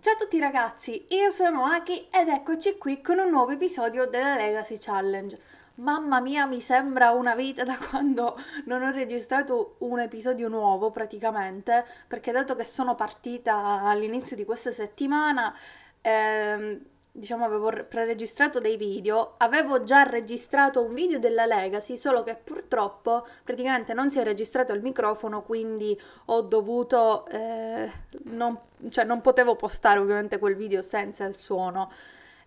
Ciao a tutti ragazzi, io sono Aki ed eccoci qui con un nuovo episodio della Legacy Challenge. Mamma mia, mi sembra una vita da quando non ho registrato un episodio nuovo praticamente, perché dato che sono partita all'inizio di questa settimana, ehm, diciamo avevo preregistrato dei video, avevo già registrato un video della Legacy, solo che purtroppo praticamente non si è registrato il microfono, quindi ho dovuto, eh, non, cioè non potevo postare ovviamente quel video senza il suono.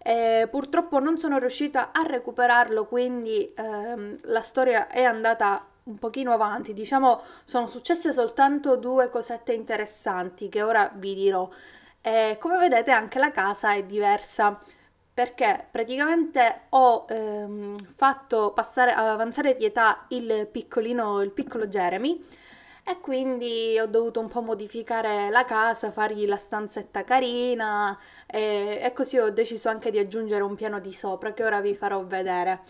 E purtroppo non sono riuscita a recuperarlo, quindi ehm, la storia è andata un pochino avanti. Diciamo sono successe soltanto due cosette interessanti che ora vi dirò. E come vedete anche la casa è diversa perché praticamente ho ehm, fatto passare, avanzare di età il piccolino, il piccolo Jeremy e quindi ho dovuto un po' modificare la casa, fargli la stanzetta carina e, e così ho deciso anche di aggiungere un piano di sopra che ora vi farò vedere.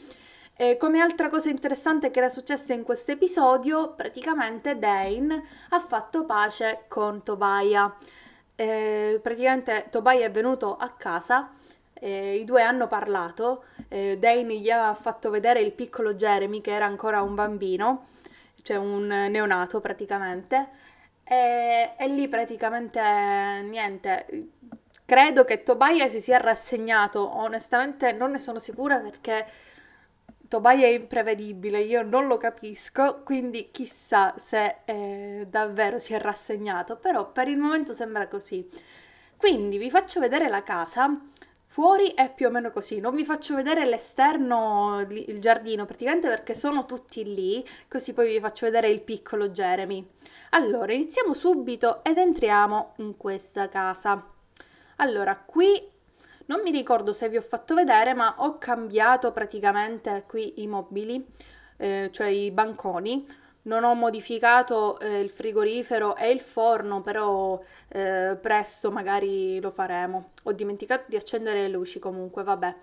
E come altra cosa interessante che era successa in questo episodio, praticamente Dane ha fatto pace con Tobiah eh, praticamente Tobai è venuto a casa, eh, i due hanno parlato, eh, Dane gli ha fatto vedere il piccolo Jeremy che era ancora un bambino, cioè un neonato praticamente, e, e lì praticamente niente, credo che Tobai si sia rassegnato, onestamente non ne sono sicura perché Tobai è imprevedibile, io non lo capisco, quindi chissà se eh, davvero si è rassegnato, però per il momento sembra così. Quindi vi faccio vedere la casa, fuori è più o meno così, non vi faccio vedere l'esterno, il giardino, praticamente perché sono tutti lì, così poi vi faccio vedere il piccolo Jeremy. Allora, iniziamo subito ed entriamo in questa casa. Allora, qui non mi ricordo se vi ho fatto vedere, ma ho cambiato praticamente qui i mobili, eh, cioè i banconi. Non ho modificato eh, il frigorifero e il forno, però eh, presto magari lo faremo. Ho dimenticato di accendere le luci comunque, vabbè.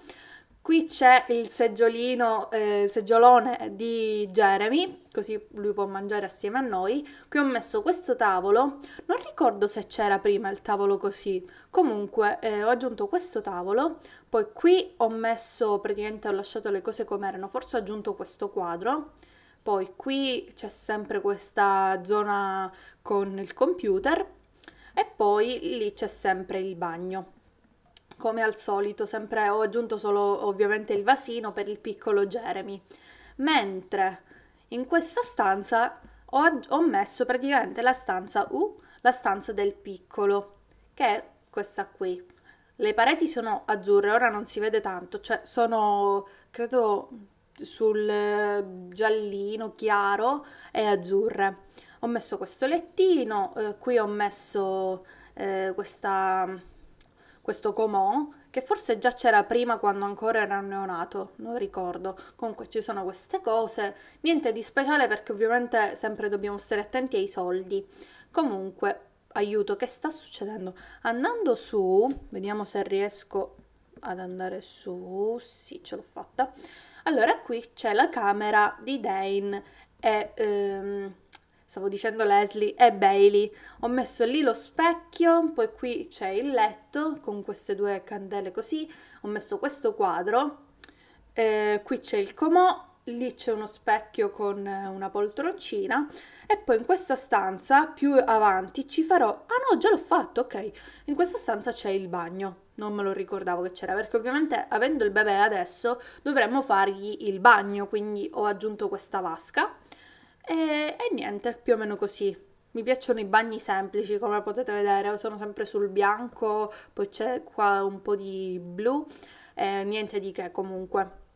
Qui c'è il seggiolino, eh, il seggiolone di Jeremy, così lui può mangiare assieme a noi. Qui ho messo questo tavolo, non ricordo se c'era prima il tavolo così, comunque eh, ho aggiunto questo tavolo, poi qui ho messo, praticamente ho lasciato le cose come erano, forse ho aggiunto questo quadro, poi qui c'è sempre questa zona con il computer e poi lì c'è sempre il bagno come al solito, sempre ho aggiunto solo ovviamente il vasino per il piccolo Jeremy. Mentre in questa stanza ho, ho messo praticamente la stanza U, la stanza del piccolo, che è questa qui. Le pareti sono azzurre, ora non si vede tanto, cioè sono credo sul eh, giallino chiaro e azzurre. Ho messo questo lettino, eh, qui ho messo eh, questa questo comò, che forse già c'era prima quando ancora era neonato, non ricordo. Comunque ci sono queste cose, niente di speciale perché ovviamente sempre dobbiamo stare attenti ai soldi. Comunque, aiuto, che sta succedendo? Andando su, vediamo se riesco ad andare su, sì ce l'ho fatta. Allora qui c'è la camera di Dane e... Ehm, stavo dicendo Leslie, è Bailey. Ho messo lì lo specchio, poi qui c'è il letto con queste due candele così, ho messo questo quadro, eh, qui c'è il comò, lì c'è uno specchio con eh, una poltroncina e poi in questa stanza più avanti ci farò ah no già l'ho fatto ok in questa stanza c'è il bagno non me lo ricordavo che c'era perché ovviamente avendo il bebè adesso dovremmo fargli il bagno quindi ho aggiunto questa vasca e, e niente, più o meno così. Mi piacciono i bagni semplici, come potete vedere, sono sempre sul bianco, poi c'è qua un po' di blu, eh, niente di che comunque.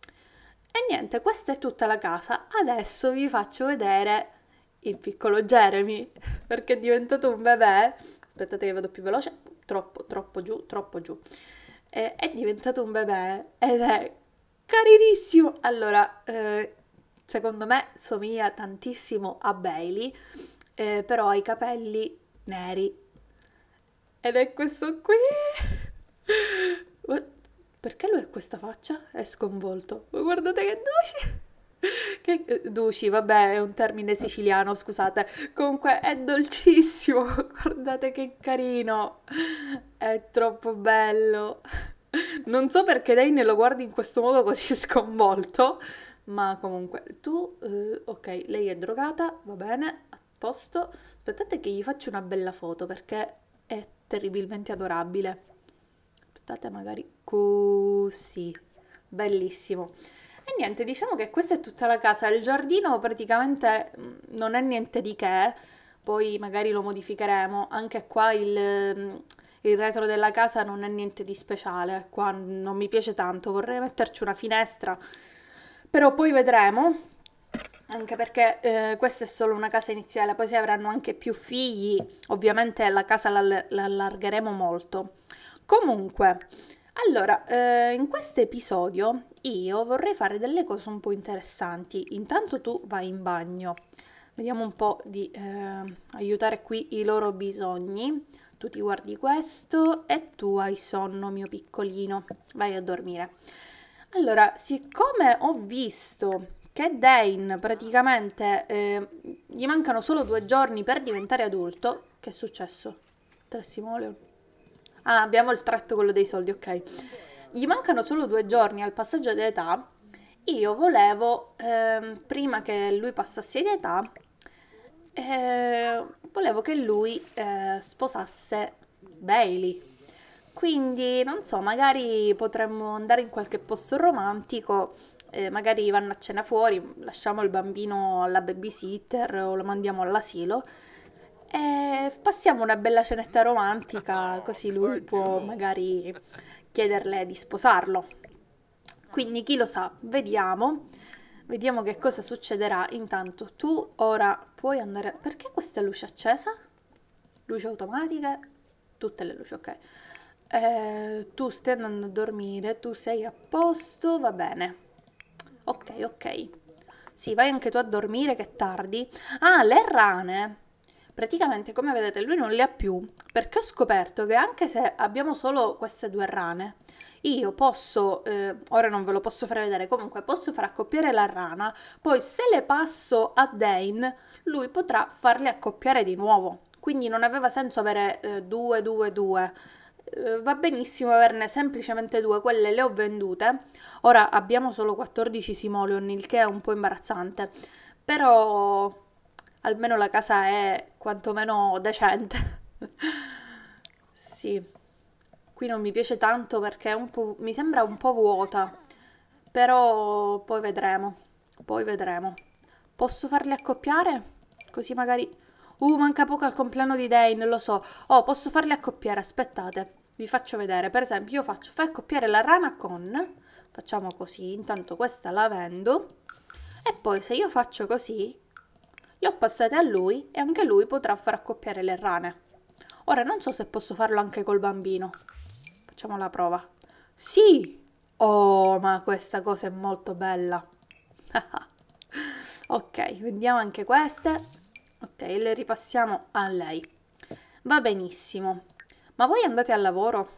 E niente, questa è tutta la casa. Adesso vi faccio vedere il piccolo Jeremy, perché è diventato un bebè. Aspettate che vado più veloce, troppo, troppo giù, troppo giù. Eh, è diventato un bebè ed è carinissimo. Allora, eh, Secondo me somiglia tantissimo a Bailey, eh, però ha i capelli neri. Ed è questo qui. Perché lui ha questa faccia? È sconvolto. Guardate che duci. Che eh, duci, vabbè, è un termine siciliano, scusate. Comunque è dolcissimo. Guardate che carino. È troppo bello. Non so perché Dane lo guardi in questo modo così sconvolto, ma comunque tu, eh, ok, lei è drogata, va bene, a posto, aspettate che gli faccio una bella foto perché è terribilmente adorabile. Aspettate magari così, bellissimo. E niente, diciamo che questa è tutta la casa, il giardino praticamente mm, non è niente di che, poi magari lo modificheremo, anche qua il mm, il retro della casa non è niente di speciale, qua non mi piace tanto, vorrei metterci una finestra però poi vedremo, anche perché eh, questa è solo una casa iniziale, poi se avranno anche più figli, ovviamente la casa la, la allargheremo molto. Comunque, allora, eh, in questo episodio io vorrei fare delle cose un po' interessanti. Intanto tu vai in bagno, vediamo un po' di eh, aiutare qui i loro bisogni. Tu ti guardi questo e tu hai sonno, mio piccolino, vai a dormire. Allora, siccome ho visto che Dane praticamente eh, gli mancano solo due giorni per diventare adulto, che è successo? Tressimoleon. Ah, abbiamo il tratto quello dei soldi, ok. Gli mancano solo due giorni al passaggio d'età. Io volevo, eh, prima che lui passasse di età, eh, volevo che lui eh, sposasse Bailey. Quindi, non so, magari potremmo andare in qualche posto romantico, eh, magari vanno a cena fuori, lasciamo il bambino alla babysitter o lo mandiamo all'asilo e passiamo una bella cenetta romantica, così lui può magari chiederle di sposarlo. Quindi chi lo sa, vediamo. Vediamo che cosa succederà. Intanto tu ora puoi andare... Perché questa luce accesa? Luce automatica? Tutte le luci, ok eh, tu stai andando a dormire, tu sei a posto, va bene. Ok, ok. Sì, vai anche tu a dormire che è tardi. Ah, le rane. Praticamente, come vedete, lui non le ha più, perché ho scoperto che anche se abbiamo solo queste due rane, io posso, eh, ora non ve lo posso fare vedere, comunque posso far accoppiare la rana, poi se le passo a Dane, lui potrà farle accoppiare di nuovo. Quindi non aveva senso avere eh, due, due, due. Eh, va benissimo averne semplicemente due, quelle le ho vendute. Ora abbiamo solo 14 simoleon, il che è un po' imbarazzante, però almeno la casa è quantomeno decente. sì, qui non mi piace tanto perché mi sembra un po' vuota, però poi vedremo, poi vedremo. Posso farle accoppiare? Così magari... Uh, manca poco al compleanno di Dane, lo so. Oh, posso farle accoppiare, aspettate vi faccio vedere. Per esempio io faccio far accoppiare la rana con, facciamo così, intanto questa la vendo, e poi se io faccio così, le ho passate a lui e anche lui potrà far accoppiare le rane. Ora non so se posso farlo anche col bambino. Facciamo la prova. Sì! Oh, ma questa cosa è molto bella. ok, vendiamo anche queste. Ok, le ripassiamo a lei. Va benissimo ma voi andate al lavoro?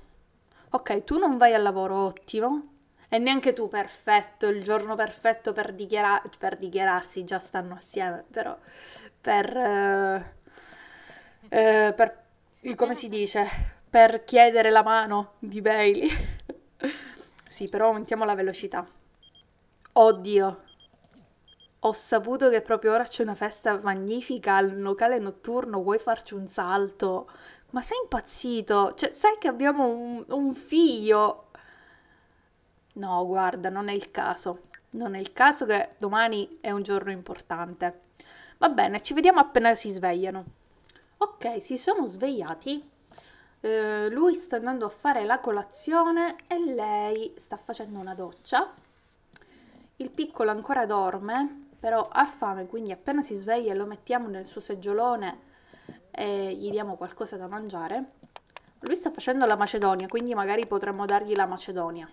Ok, tu non vai al lavoro, ottimo. E neanche tu, perfetto, il giorno perfetto per, dichiara- per dichiararsi, già stanno assieme, però per, eh, eh, per come si dice, per chiedere la mano di Bailey. sì, però aumentiamo la velocità. Oddio. Ho saputo che proprio ora c'è una festa magnifica al locale notturno, vuoi farci un salto? Ma sei impazzito? Cioè, sai che abbiamo un, un figlio? No, guarda, non è il caso. Non è il caso che domani è un giorno importante. Va bene, ci vediamo appena si svegliano. Ok, si sono svegliati. Eh, lui sta andando a fare la colazione e lei sta facendo una doccia. Il piccolo ancora dorme, però ha fame, quindi appena si sveglia lo mettiamo nel suo seggiolone e gli diamo qualcosa da mangiare. Lui sta facendo la Macedonia, quindi magari potremmo dargli la Macedonia.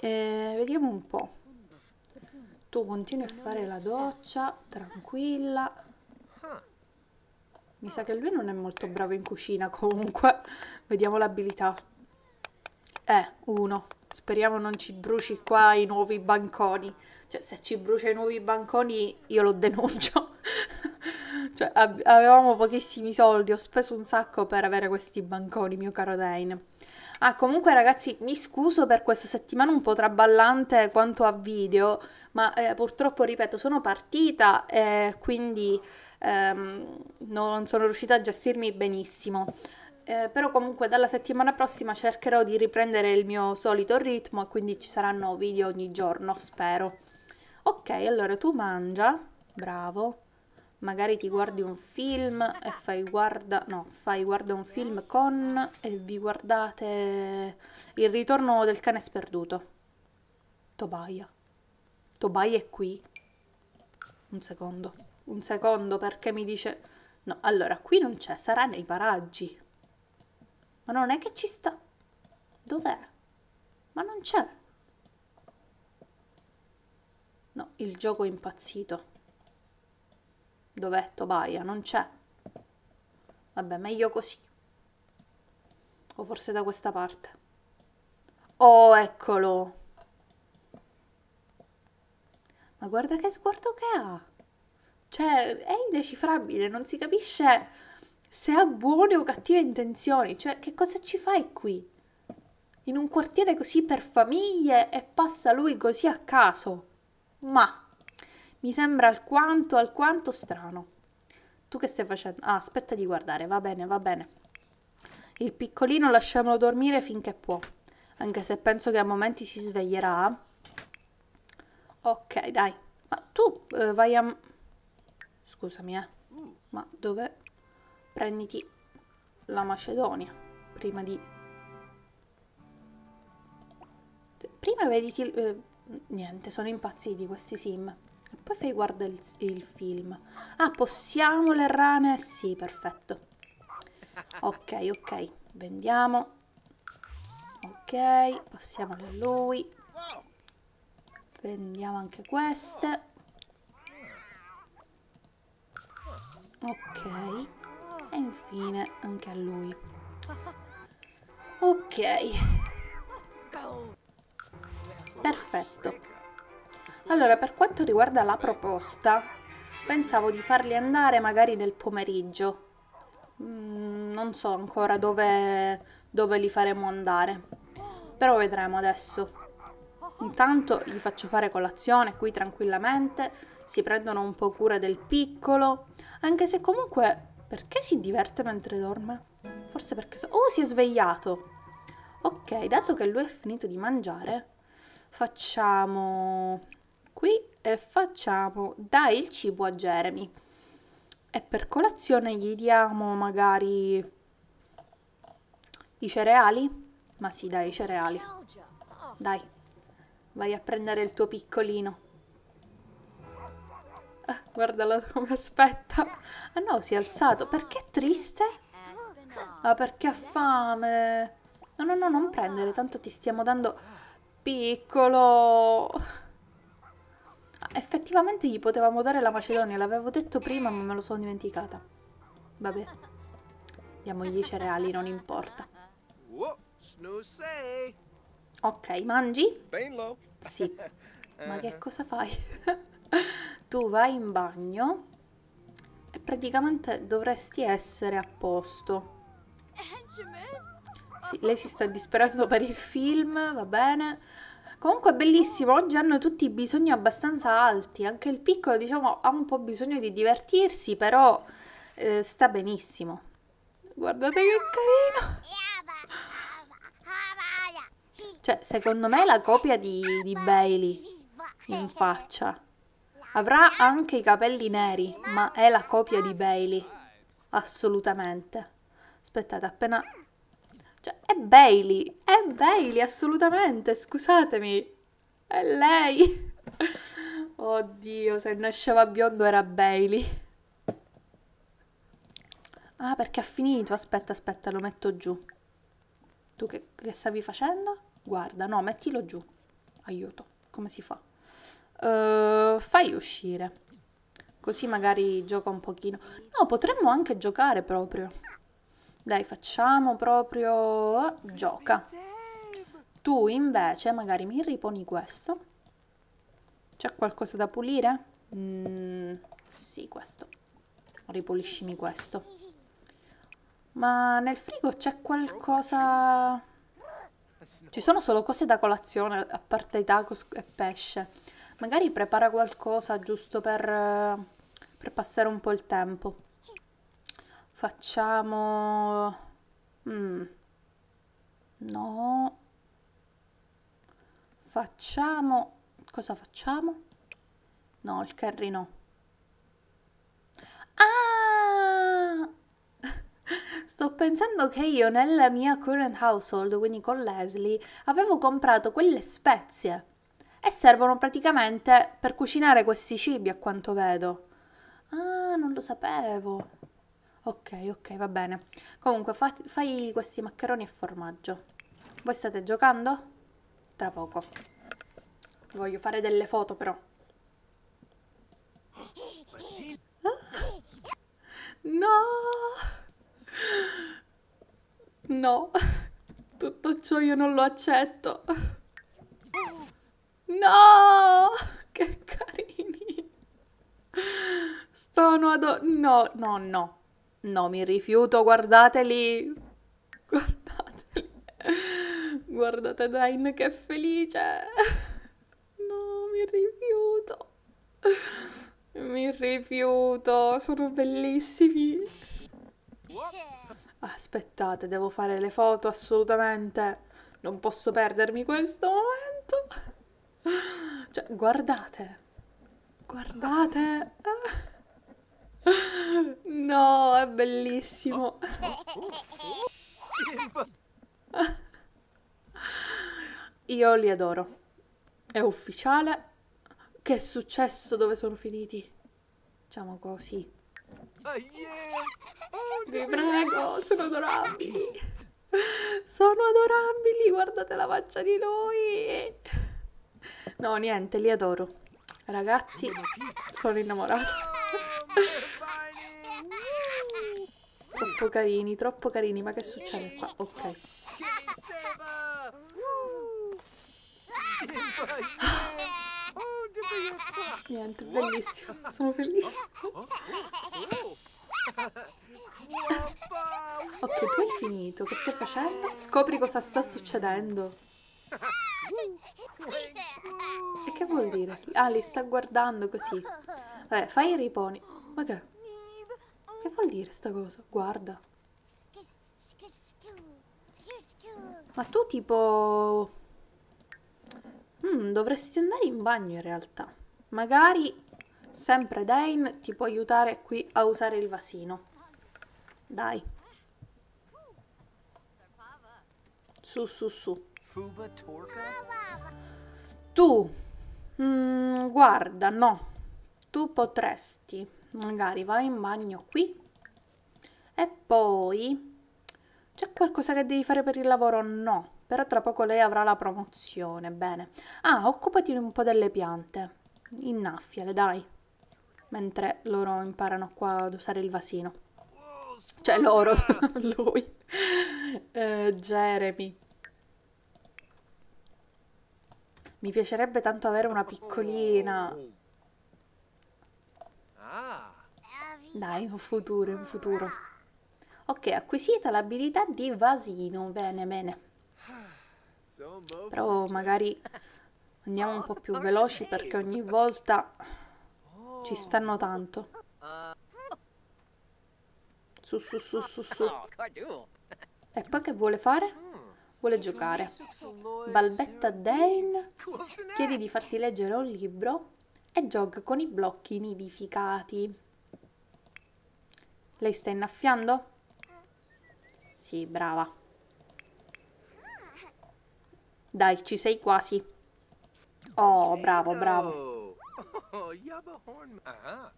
E vediamo un po'. Tu continui a fare la doccia, tranquilla. Mi sa che lui non è molto bravo in cucina comunque. Vediamo l'abilità. Eh, uno. Speriamo non ci bruci qua i nuovi banconi. Cioè, se ci brucia i nuovi banconi, io lo denuncio. Cioè, avevamo pochissimi soldi, ho speso un sacco per avere questi banconi, mio caro Dane. Ah, comunque ragazzi, mi scuso per questa settimana un po' traballante quanto a video, ma eh, purtroppo, ripeto, sono partita e quindi ehm, non sono riuscita a gestirmi benissimo. Eh, però comunque dalla settimana prossima cercherò di riprendere il mio solito ritmo e quindi ci saranno video ogni giorno, spero. Ok, allora tu mangia, bravo magari ti guardi un film e fai guarda, no, fai guarda un film con e vi guardate Il ritorno del cane sperduto. Tobaia. Tobaia è qui. Un secondo. Un secondo perché mi dice No, allora qui non c'è, sarà nei paraggi. Ma non è che ci sta. Dov'è? Ma non c'è. No, il gioco è impazzito. Dov'è Tobaia? Non c'è. Vabbè, meglio così. O forse da questa parte. Oh, eccolo! Ma guarda che sguardo che ha! Cioè, è indecifrabile, non si capisce se ha buone o cattive intenzioni. Cioè, che cosa ci fai qui? In un quartiere così per famiglie e passa lui così a caso. Ma... Mi sembra alquanto, alquanto strano. Tu che stai facendo? Ah, aspetta di guardare, va bene, va bene. Il piccolino lasciamolo dormire finché può, anche se penso che a momenti si sveglierà. Ok, dai. Ma tu eh, vai a... Scusami, eh. Ma dove... Prenditi la Macedonia prima di... Prima vediti... Eh, niente, sono impazziti questi sim. E poi fai guarda il, il film. Ah, possiamo le rane? Sì, perfetto. Ok, ok. Vendiamo. Ok, passiamo a lui. Vendiamo anche queste. Ok. E infine anche a lui. Ok. Perfetto. Allora, per quanto riguarda la proposta, pensavo di farli andare magari nel pomeriggio. Mm, non so ancora dove, dove li faremo andare, però vedremo adesso. Intanto gli faccio fare colazione qui tranquillamente, si prendono un po' cura del piccolo, anche se comunque perché si diverte mentre dorme? Forse perché... So oh, si è svegliato! Ok, dato che lui è finito di mangiare, facciamo qui e facciamo dai il cibo a Jeremy e per colazione gli diamo magari i cereali ma sì dai i cereali dai vai a prendere il tuo piccolino ah, guardala come aspetta ah no si è alzato perché è triste? ah perché ha fame no no no non prendere tanto ti stiamo dando piccolo Effettivamente gli potevamo dare la Macedonia, l'avevo detto prima ma me lo sono dimenticata. Vabbè. Diamogli i cereali, non importa. Ok, mangi? Sì. Ma che eh. cosa fai? tu vai in bagno e praticamente dovresti essere a posto. Eh, sì, lei si sta disperando per il film, va bene. Comunque è bellissimo, oggi hanno tutti bisogni abbastanza alti, anche il piccolo diciamo ha un po' bisogno di divertirsi, però eh, sta benissimo. Guardate che carino! Cioè, secondo me è la copia di, di Bailey in faccia. Avrà anche i capelli neri, ma è la copia di Bailey. Assolutamente. Aspettate, appena cioè, è Bailey, è Bailey, assolutamente, scusatemi. È lei. Oddio, se nasceva biondo era Bailey. Ah, perché ha finito. Aspetta, aspetta, lo metto giù. Tu che, che stavi facendo? Guarda, no, mettilo giù. Aiuto, come si fa? Uh, fai uscire. Così magari gioca un pochino. No, potremmo anche giocare proprio. Dai, facciamo proprio... gioca. Tu invece magari mi riponi questo. C'è qualcosa da pulire? Mm, sì, questo. Ripuliscimi questo. Ma nel frigo c'è qualcosa... Ci sono solo cose da colazione, a parte i tacos e pesce. Magari prepara qualcosa giusto per, per passare un po' il tempo facciamo mm. no facciamo cosa facciamo no il curry no ah Sto pensando che io nella mia current household, quindi con Leslie, avevo comprato quelle spezie e servono praticamente per cucinare questi cibi a quanto vedo. Ah, non lo sapevo. Ok, ok, va bene. Comunque fa, fai questi maccheroni e formaggio. Voi state giocando? Tra poco. Voglio fare delle foto però. Ah. No! No. Tutto ciò io non lo accetto. No! Che carini! Sono ad... No, no, no. No, mi rifiuto, guardateli. Guardateli. Guardate Dain che è felice. No, mi rifiuto. Mi rifiuto, sono bellissimi. Aspettate, devo fare le foto assolutamente. Non posso perdermi questo momento. Cioè, guardate. Guardate. Ah. No, è bellissimo. Io li adoro. È ufficiale. Che è successo? Dove sono finiti? Diciamo così. Vi prego, sono adorabili. Sono adorabili, guardate la faccia di lui. No, niente, li adoro. Ragazzi, sono innamorata. Uhuh. troppo carini, troppo carini. Ma che succede qua? Ok. Niente, bellissimo. Sono felice. ok, tu hai finito. Che stai facendo? Scopri cosa sta succedendo. E che vuol dire? Ah, li sta guardando così. Vabbè, fai i riponi. Ma che? Che vuol dire sta cosa? Guarda. Ma tu tipo... Mm, dovresti andare in bagno in realtà. Magari sempre Dane ti può aiutare qui a usare il vasino. Dai. Su, su, su. Tu, mm, guarda, no. Tu potresti magari vai in bagno qui e poi c'è qualcosa che devi fare per il lavoro? No, però tra poco lei avrà la promozione, bene. Ah, occupati un po' delle piante, innaffiale, dai, mentre loro imparano qua ad usare il vasino. Cioè loro, lui, eh, Jeremy. Mi piacerebbe tanto avere una piccolina. Dai, un futuro, un futuro. Ok, acquisita l'abilità di vasino. Bene, bene. Però magari andiamo un po' più veloci perché ogni volta ci stanno tanto. Su, su, su, su, su. E poi che vuole fare? Vuole giocare. Balbetta Dane, chiedi di farti leggere un libro e gioca con i blocchi nidificati. Lei sta innaffiando? Sì, brava. Dai, ci sei quasi. Oh, bravo, bravo. Oh, ah.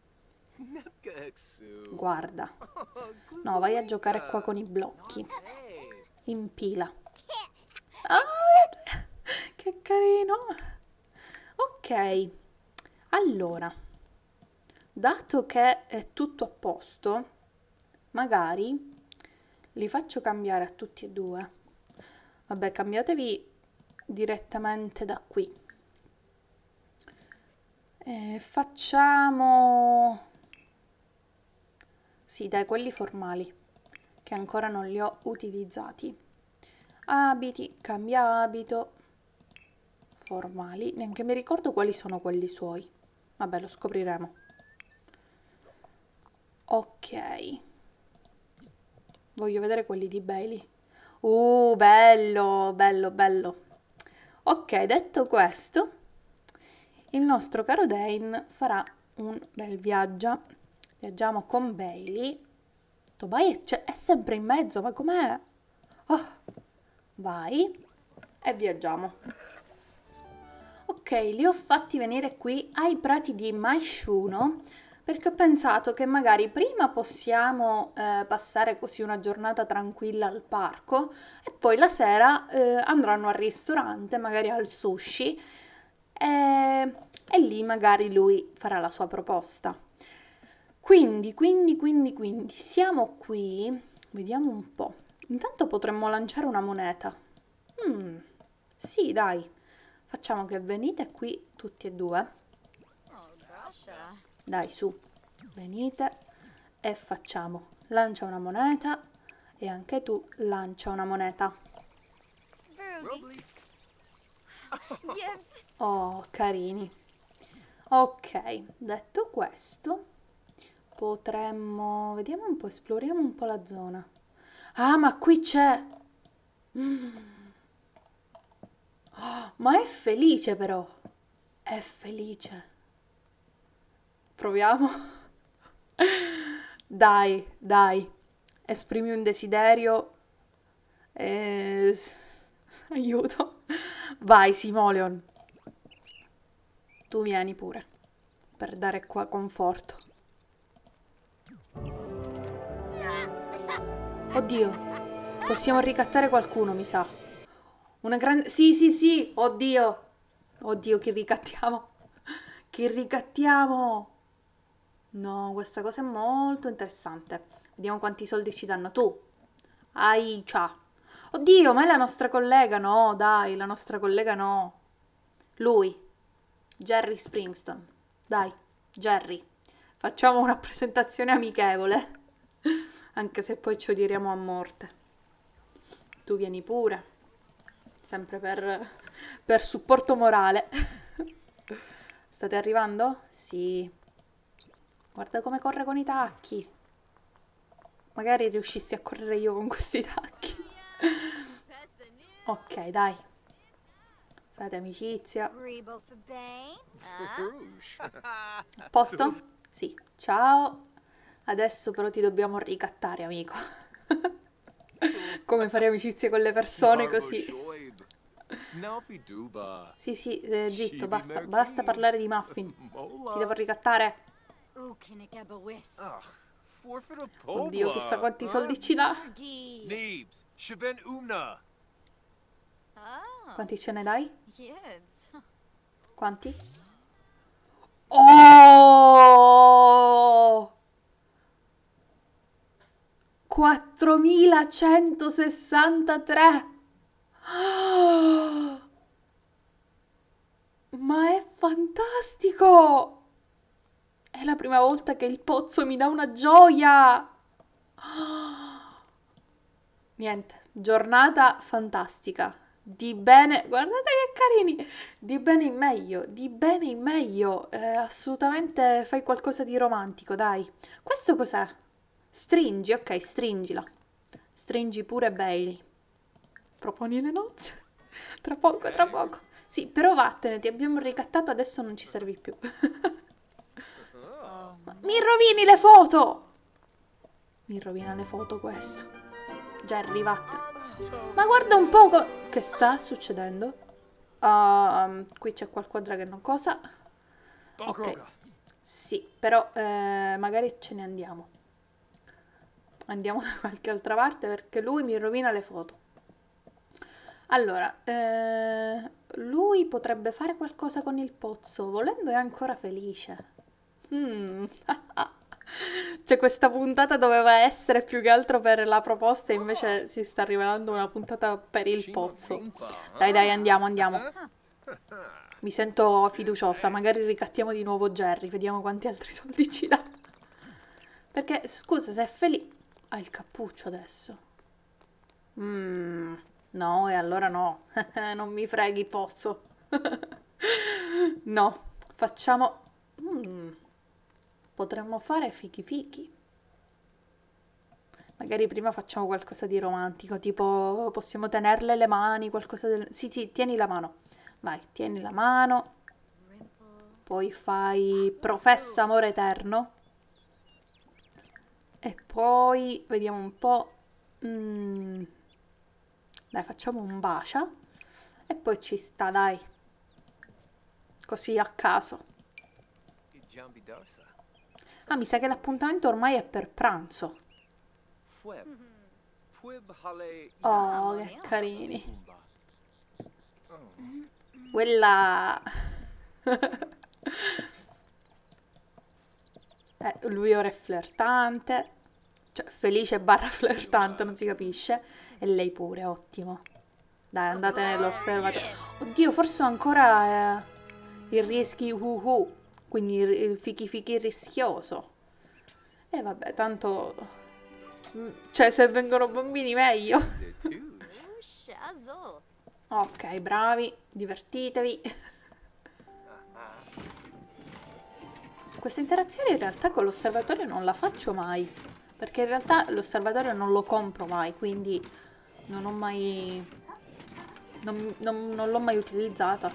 Guarda. Oh, no, vai a giocare qua con i blocchi. Eh. Impila. Ah, che carino. Ok. Allora. Dato che è tutto a posto, magari li faccio cambiare a tutti e due vabbè cambiatevi direttamente da qui e facciamo sì dai quelli formali che ancora non li ho utilizzati abiti cambia abito formali neanche mi ricordo quali sono quelli suoi vabbè lo scopriremo ok Voglio vedere quelli di Bailey. Uh, bello, bello, bello. Ok, detto questo, il nostro caro Dane farà un bel viaggio. Viaggiamo con Bailey. Tobai è, è sempre in mezzo, ma com'è? Oh, vai e viaggiamo. Ok, li ho fatti venire qui ai prati di Maishuno perché ho pensato che magari prima possiamo eh, passare così una giornata tranquilla al parco e poi la sera eh, andranno al ristorante, magari al sushi e, e lì magari lui farà la sua proposta. Quindi, quindi, quindi, quindi, siamo qui, vediamo un po'. Intanto potremmo lanciare una moneta. Mm, sì, dai, facciamo che venite qui tutti e due. Oh, eh dai su venite e facciamo lancia una moneta e anche tu lancia una moneta oh carini ok detto questo potremmo vediamo un po' esploriamo un po' la zona ah ma qui c'è mm. oh, ma è felice però è felice Proviamo. Dai, dai, esprimi un desiderio. Eh... Aiuto. Vai, Simoleon. Tu vieni pure, per dare qua conforto. Oddio, possiamo ricattare qualcuno, mi sa. Una grande... Sì, sì, sì, oddio. Oddio, chi ricattiamo? Chi ricattiamo? No, questa cosa è molto interessante. Vediamo quanti soldi ci danno. Tu, ciao. Oddio, ma è la nostra collega? No, dai, la nostra collega no. Lui, Jerry Springston. Dai, Jerry, facciamo una presentazione amichevole. Anche se poi ci odieremo a morte. Tu vieni pure. Sempre per, per supporto morale. State arrivando? Sì. Guarda come corre con i tacchi. Magari riuscissi a correre io con questi tacchi. ok, dai. Fate amicizia. Ah. Posto? Sì. Ciao. Adesso però ti dobbiamo ricattare, amico. come fare amicizia con le persone così. Sì, sì, eh, zitto, basta, basta parlare di muffin. Ti devo ricattare. Oddio, chissà quanti soldi ci dà. Ah. Quanti ce ne dai? Quanti? Oh! 4163! Oh! Ma è fantastico! È la prima volta che il pozzo mi dà una gioia! Niente, giornata fantastica. Di bene, guardate che carini! Di bene in meglio, di bene in meglio. Eh, assolutamente fai qualcosa di romantico, dai. Questo cos'è? Stringi, ok, stringila. Stringi pure Bailey. Proponi le nozze? tra poco, tra poco. Sì, però vattene, ti abbiamo ricattato, adesso non ci servi più. mi rovini le foto! Mi rovina le foto questo. Già arrivate. Ma guarda un po' che sta succedendo. Uh, qui c'è qualcosa che non cosa. Ok. Sì, però eh, magari ce ne andiamo. Andiamo da qualche altra parte perché lui mi rovina le foto. Allora, eh, lui potrebbe fare qualcosa con il pozzo, volendo è ancora felice. Mm. Cioè questa puntata doveva essere più che altro per la proposta e invece si sta rivelando una puntata per il pozzo. Eh? Dai dai andiamo andiamo. Eh? Mi sento fiduciosa, magari ricattiamo di nuovo Jerry, vediamo quanti altri soldi ci dà. Perché scusa se è felice... Ha ah, il cappuccio adesso. Mmm... No, e allora no. non mi freghi pozzo. no, facciamo... Mm potremmo fare fichi fichi. Magari prima facciamo qualcosa di romantico, tipo possiamo tenerle le mani, qualcosa del... Sì, sì, tieni la mano. Vai, tieni la mano. Poi fai professa amore eterno. E poi, vediamo un po'... Mm. Dai, facciamo un bacia. E poi ci sta, dai. Così a caso. Giambi Darsa. Ah, mi sa che l'appuntamento ormai è per pranzo. Mm-hmm. Oh, che carini. Mm-hmm. Quella... eh, lui ora è flirtante. Cioè, felice barra flirtante, non si capisce. E lei pure, ottimo. Dai, andate nell'osservatorio. Oddio, forse ancora eh, il rischi uhu quindi il fichi fichi rischioso. E vabbè, tanto... Mm, cioè, se vengono bambini meglio. ok, bravi, divertitevi. Questa interazione in realtà con l'osservatorio non la faccio mai. Perché in realtà l'osservatorio non lo compro mai, quindi non ho mai... non, non, non l'ho mai utilizzata.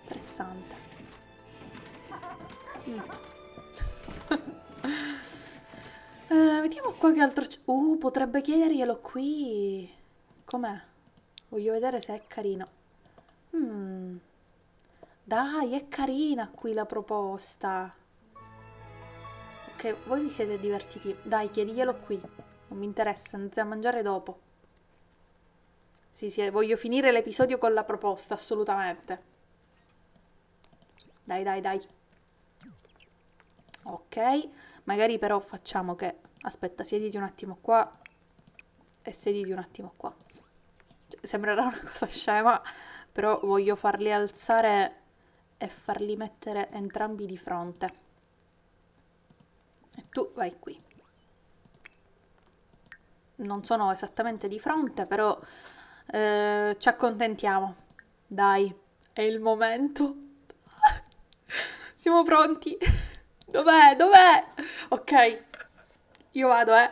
Interessante uh, vediamo qua che altro c'è. Uh, potrebbe chiederglielo qui. Com'è? Voglio vedere se è carino. Mm. Dai, è carina qui la proposta. Ok, voi vi siete divertiti. Dai, chiediglielo qui. Non mi interessa, andate a mangiare dopo. Sì, sì, voglio finire l'episodio con la proposta, assolutamente. Dai, dai, dai ok magari però facciamo che aspetta siediti un attimo qua e sediti un attimo qua cioè, sembrerà una cosa scema però voglio farli alzare e farli mettere entrambi di fronte e tu vai qui non sono esattamente di fronte però eh, ci accontentiamo dai è il momento Siamo pronti? Dov'è? Dov'è? Ok, io vado, eh.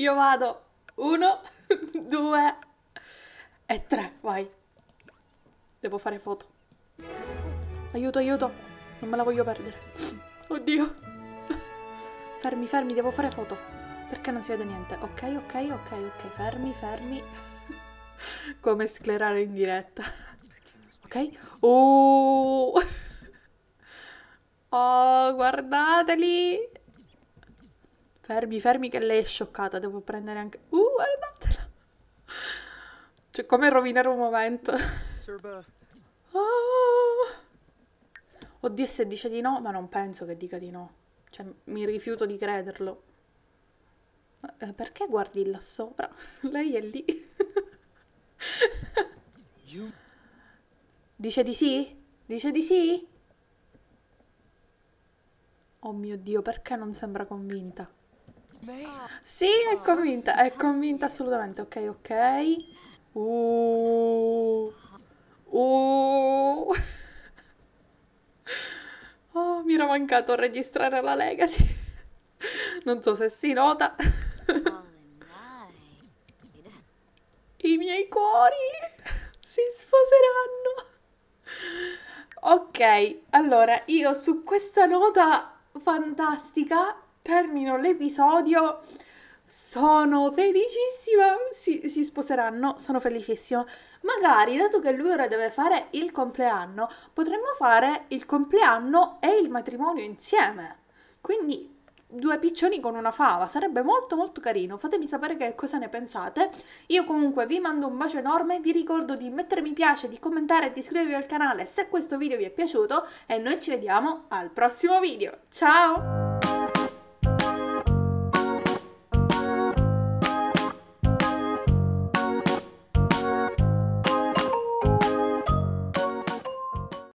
Io vado. Uno, due e tre, vai. Devo fare foto. Aiuto, aiuto. Non me la voglio perdere. Oddio. Fermi, fermi, devo fare foto. Perché non si vede niente. Ok, ok, ok, ok. Fermi, fermi. Come sclerare in diretta. Ok? Oh! Oh, guardateli! Fermi, fermi che lei è scioccata, devo prendere anche... Uh, guardatela! Cioè, come rovinare un momento. Oh. Oddio, se dice di no, ma non penso che dica di no. Cioè, mi rifiuto di crederlo. Ma, eh, perché guardi là sopra? lei è lì. dice di sì? Dice di sì? Oh mio Dio, perché non sembra convinta? Sì, è convinta, è convinta assolutamente. Ok, ok. Uh. Uh. Oh, mi era mancato registrare la legacy. Non so se si nota. I miei cuori si sposeranno. Ok, allora io su questa nota fantastica. Termino l'episodio. Sono felicissima. Si, si, sposeranno, sono felicissima. Magari, dato che lui ora deve fare il compleanno, potremmo fare il compleanno e il matrimonio insieme. Quindi due piccioni con una fava, sarebbe molto molto carino, fatemi sapere che cosa ne pensate, io comunque vi mando un bacio enorme, vi ricordo di mettere mi piace, di commentare e di iscrivervi al canale se questo video vi è piaciuto e noi ci vediamo al prossimo video, ciao!